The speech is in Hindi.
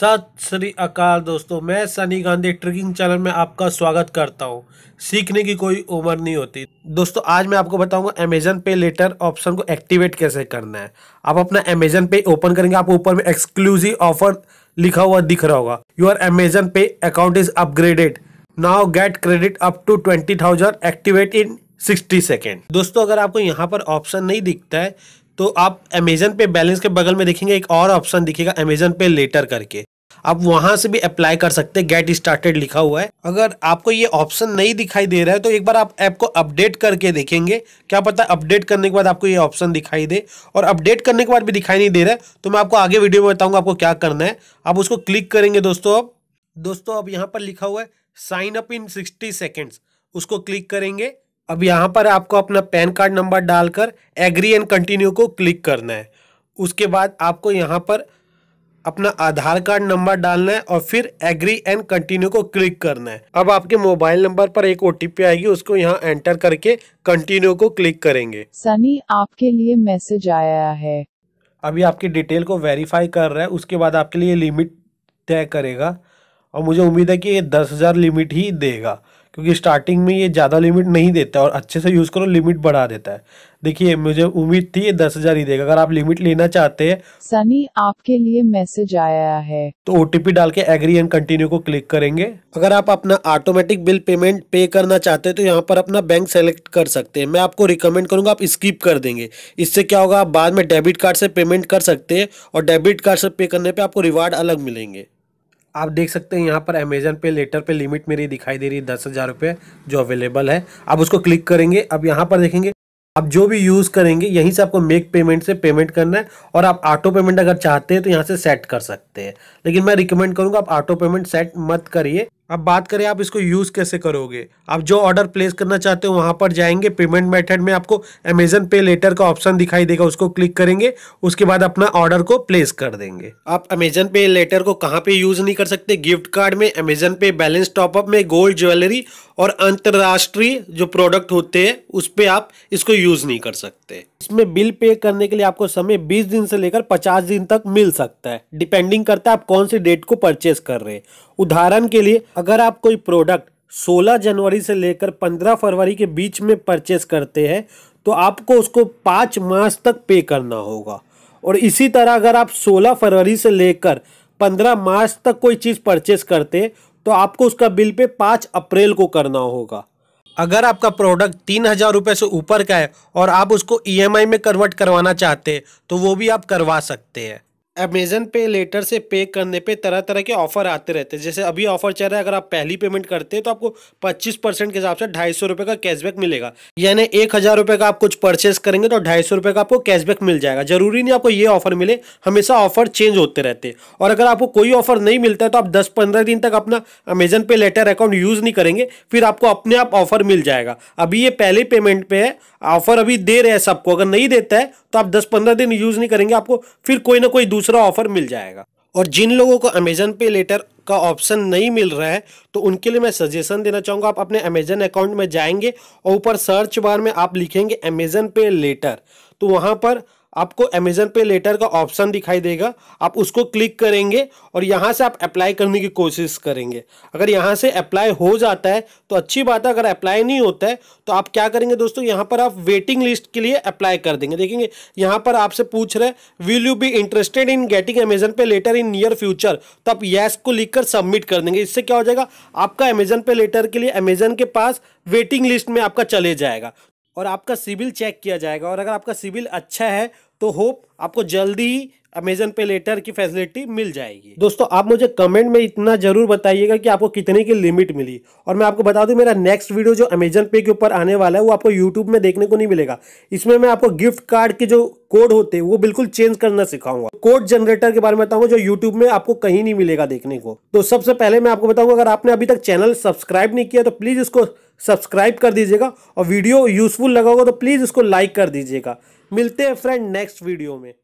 सत श्री अकाल दोस्तों मैं सनी गांधी ट्रिकिंग चैनल में आपका स्वागत करता हूं सीखने की कोई उम्र नहीं होती दोस्तों आज मैं आपको बताऊंगा अमेजन पे लेटर ऑप्शन को एक्टिवेट कैसे करना है आप अपना अमेजन पे ओपन करेंगे आपको ऊपर में एक्सक्लूसिव ऑफर लिखा हुआ दिख रहा होगा your Amazon Pay account is upgraded now get credit up to twenty thousand activate in sixty second दोस्तों अगर आपको यहाँ पर ऑप्शन नहीं दिखता है तो आप अमेजन पे बैलेंस के बगल में देखेंगे एक और ऑप्शन दिखेगा अमेजन पे लेटर करके आप वहां से भी अप्लाई कर सकते हैं गेट स्टार्टेड लिखा हुआ है अगर आपको ये ऑप्शन नहीं दिखाई दे रहा है तो एक बार आप ऐप को अपडेट करके देखेंगे क्या पता अपडेट करने के बाद आपको ये ऑप्शन दिखाई दे और अपडेट करने के बाद भी दिखाई नहीं दे रहा है तो मैं आपको आगे वीडियो में बताऊंगा आपको क्या करना है आप उसको क्लिक करेंगे दोस्तों अब दोस्तों अब यहाँ पर लिखा हुआ है sign up in sixty seconds उसको क्लिक करेंगे अब यहाँ पर आपको अपना पैन कार्ड नंबर डालकर एग्री एंड कंटिन्यू को क्लिक करना है उसके बाद आपको यहाँ पर अपना आधार कार्ड नंबर डालना है और फिर एग्री एंड कंटिन्यू को क्लिक करना है अब आपके मोबाइल नंबर पर एक ओटीपी आएगी उसको यहाँ एंटर करके कंटिन्यू को क्लिक करेंगे सनी आपके लिए मैसेज आया है अभी आपकी डिटेल को वेरीफाई कर रहा है उसके बाद आपके लिए लिमिट तय करेगा और मुझे उम्मीद है कि ये दस हज़ार लिमिट ही देगा क्योंकि स्टार्टिंग में ये ज़्यादा लिमिट नहीं देता और अच्छे से यूज़ करो लिमिट बढ़ा देता है देखिए मुझे उम्मीद थी दस हजार ही देगा अगर आप लिमिट लेना चाहते हैं सनी आपके लिए मैसेज आया है तो ओटीपी डाल के एग्री एंड कंटिन्यू को क्लिक करेंगे अगर आप अपना ऑटोमेटिक बिल पेमेंट पे करना चाहते हैं तो यहाँ पर अपना बैंक सेलेक्ट कर सकते हैं मैं आपको रिकमेंड करूंगा आप स्किप कर देंगे इससे क्या होगा आप बाद में डेबिट कार्ड से पेमेंट कर सकते हैं और डेबिट कार्ड से पे करने पर आपको रिवार्ड अलग मिलेंगे आप देख सकते हैं यहाँ पर अमेजन पे लेटर पे लिमिट मेरी दिखाई दे रही है दस हज़ार रुपये जो अवेलेबल है आप उसको क्लिक करेंगे अब यहाँ पर देखेंगे आप जो भी यूज़ करेंगे यहीं से आपको मेक पेमेंट से पेमेंट करना है और आप ऑटो पेमेंट अगर चाहते हैं तो यहाँ से सेट कर सकते हैं लेकिन मैं रिकमेंड करूँगा आप ऑटो पेमेंट सेट मत करिए अब बात करें आप इसको यूज़ कैसे करोगे आप जो ऑर्डर प्लेस करना चाहते हो वहां पर जाएंगे पेमेंट मेथड में आपको अमेजन पे लेटर का ऑप्शन दिखाई देगा उसको क्लिक करेंगे उसके बाद अपना ऑर्डर को प्लेस कर देंगे आप अमेजन पे लेटर को कहाँ पे यूज़ नहीं कर सकते गिफ्ट कार्ड में अमेजन पे बैलेंस टॉपअप में गोल्ड ज्वेलरी और अंतर्राष्ट्रीय जो प्रोडक्ट होते हैं उस पर आप इसको यूज़ नहीं कर सकते इसमें बिल पे करने के लिए आपको समय 20 दिन से लेकर 50 दिन तक मिल सकता है डिपेंडिंग करता है आप कौन सी डेट को परचेस कर रहे हैं उदाहरण के लिए अगर आप कोई प्रोडक्ट 16 जनवरी से लेकर 15 फरवरी के बीच में परचेस करते हैं तो आपको उसको पाँच मार्च तक पे करना होगा और इसी तरह अगर आप 16 फरवरी से लेकर 15 मार्च तक कोई चीज़ परचेस करते तो आपको उसका बिल पे पाँच अप्रैल को करना होगा अगर आपका प्रोडक्ट तीन हज़ार रुपये से ऊपर का है और आप उसको ईएमआई e में कन्वर्ट करवाना चाहते हैं तो वो भी आप करवा सकते हैं अमेज़न पे लेटर से पे करने पे तरह तरह के ऑफ़र आते रहते हैं जैसे अभी ऑफ़र चल रहा है अगर आप पहली पेमेंट करते हैं तो आपको 25 परसेंट के हिसाब से ढाई सौ रुपये का कैशबैक मिलेगा यानी एक हज़ार रुपये का आप कुछ परचेस करेंगे तो ढाई सौ रुपये का आपको कैशबैक मिल जाएगा ज़रूरी नहीं आपको ये ऑफ़र मिले हमेशा ऑफ़र चेंज होते रहते और अगर आपको कोई ऑफ़र नहीं मिलता है तो आप दस पंद्रह दिन तक अपना अमेज़न पे लेटर अकाउंट यूज़ नहीं करेंगे फिर आपको अपने आप ऑफ़र मिल जाएगा अभी ये पहले पेमेंट पे है ऑफ़र अभी दे रहे हैं सबको अगर नहीं देता है तो आप दस पंद्रह दिन यूज़ नहीं करेंगे आपको फिर कोई ना कोई दूसरा दूसरा ऑफर मिल जाएगा और जिन लोगों को अमेजन पे लेटर का ऑप्शन नहीं मिल रहा है तो उनके लिए मैं सजेशन देना चाहूँगा आप अपने अमेजन अकाउंट में जाएंगे और ऊपर सर्च बार में आप लिखेंगे अमेजन पे लेटर तो वहाँ पर आपको अमेजन पे लेटर का ऑप्शन दिखाई देगा आप उसको क्लिक करेंगे और यहाँ से आप अप्लाई करने की कोशिश करेंगे अगर यहाँ से अप्लाई हो जाता है तो अच्छी बात है अगर अप्लाई नहीं होता है तो आप क्या करेंगे दोस्तों यहाँ पर आप वेटिंग लिस्ट के लिए अप्लाई कर देंगे देखेंगे यहाँ पर आपसे पूछ रहे will you be interested in getting Amazon pay later in near future तो आप येस को लिख कर सबमिट कर देंगे इससे क्या हो जाएगा आपका अमेजन पे लेटर के लिए अमेजन के पास वेटिंग लिस्ट में आपका चले जाएगा और आपका सिविल चेक किया जाएगा और अगर आपका सिविल अच्छा है तो होप आपको जल्दी ही अमेजन पे लेटर की फैसिलिटी मिल जाएगी दोस्तों आप मुझे कमेंट में इतना जरूर बताइएगा कि आपको कितने की लिमिट मिली और मैं आपको बता दूं मेरा नेक्स्ट वीडियो जो अमेजन पे के ऊपर आने वाला है वो आपको यूट्यूब में देखने को नहीं मिलेगा इसमें मैं आपको गिफ्ट कार्ड के जो कोड होते हैं वो बिल्कुल चेंज करना सिखाऊंगा कोड जनरेटर के बारे में बताऊंगा जो यूट्यूब में आपको कहीं नहीं मिलेगा देखने को तो सबसे पहले मैं आपको बताऊंगा अगर आपने अभी तक चैनल सब्सक्राइब नहीं किया तो प्लीज़ इसको सब्सक्राइब कर दीजिएगा और वीडियो यूज़फुल लगा होगा तो प्लीज़ इसको लाइक कर दीजिएगा मिलते हैं फ्रेंड नेक्स्ट वीडियो में